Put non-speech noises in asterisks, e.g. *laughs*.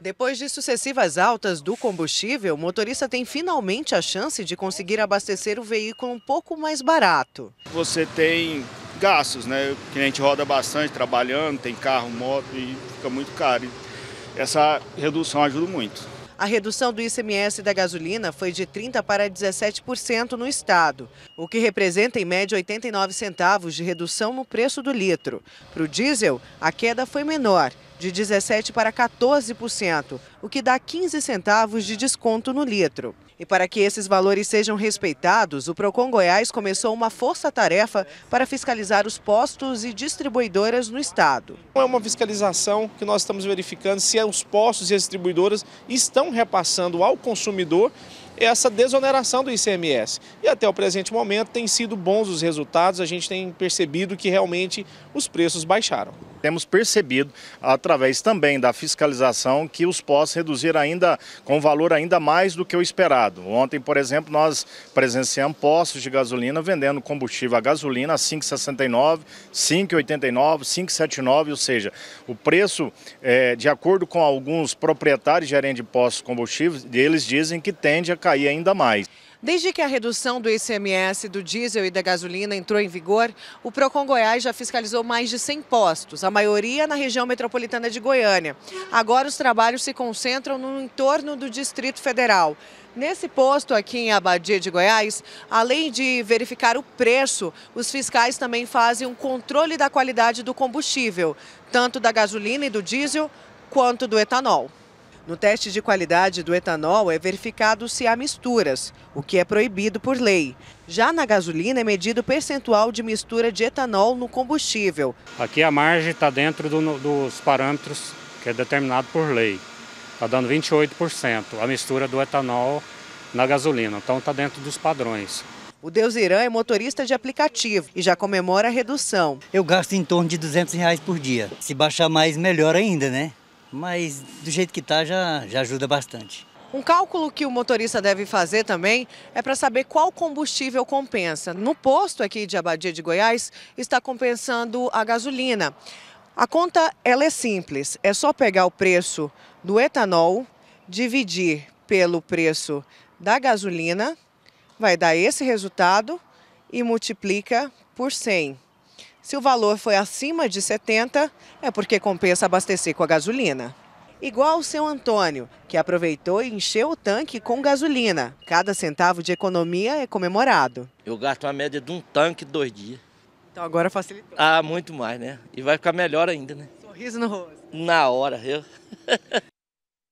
Depois de sucessivas altas do combustível, o motorista tem finalmente a chance de conseguir abastecer o veículo um pouco mais barato. Você tem gastos, né? Que a gente roda bastante trabalhando, tem carro, moto e fica muito caro. Essa redução ajuda muito. A redução do ICMS da gasolina foi de 30% para 17% no estado, o que representa em média 89 centavos de redução no preço do litro. Para o diesel, a queda foi menor, de 17% para 14%, o que dá 15 centavos de desconto no litro. E para que esses valores sejam respeitados, o Procon Goiás começou uma força-tarefa para fiscalizar os postos e distribuidoras no estado. É uma fiscalização que nós estamos verificando se os postos e as distribuidoras estão repassando ao consumidor essa desoneração do ICMS. E até o presente momento tem sido bons os resultados, a gente tem percebido que realmente os preços baixaram. Temos percebido, através também da fiscalização, que os postos reduziram ainda, com valor ainda mais do que o esperado. Ontem, por exemplo, nós presenciamos postos de gasolina vendendo combustível a gasolina a 5,69, 5,89, 5,79, ou seja, o preço, é, de acordo com alguns proprietários de gerentes de postos de combustíveis, eles dizem que tende a cair ainda mais. Desde que a redução do ICMS do diesel e da gasolina entrou em vigor, o Procon Goiás já fiscalizou mais de 100 postos, a maioria na região metropolitana de Goiânia. Agora os trabalhos se concentram no entorno do Distrito Federal. Nesse posto aqui em Abadia de Goiás, além de verificar o preço, os fiscais também fazem um controle da qualidade do combustível, tanto da gasolina e do diesel quanto do etanol. No teste de qualidade do etanol é verificado se há misturas, o que é proibido por lei. Já na gasolina é medido o percentual de mistura de etanol no combustível. Aqui a margem está dentro do, dos parâmetros que é determinado por lei. Está dando 28% a mistura do etanol na gasolina, então está dentro dos padrões. O Deus Irã é motorista de aplicativo e já comemora a redução. Eu gasto em torno de 200 reais por dia. Se baixar mais, melhor ainda, né? mas do jeito que está já, já ajuda bastante. Um cálculo que o motorista deve fazer também é para saber qual combustível compensa. No posto aqui de Abadia de Goiás, está compensando a gasolina. A conta ela é simples, é só pegar o preço do etanol, dividir pelo preço da gasolina, vai dar esse resultado e multiplica por 100. Se o valor foi acima de 70, é porque compensa abastecer com a gasolina. Igual o seu Antônio, que aproveitou e encheu o tanque com gasolina. Cada centavo de economia é comemorado. Eu gasto uma média de um tanque dois dias. Então agora facilitou. Ah, muito mais, né? E vai ficar melhor ainda, né? Sorriso no rosto. Na hora, eu. *laughs*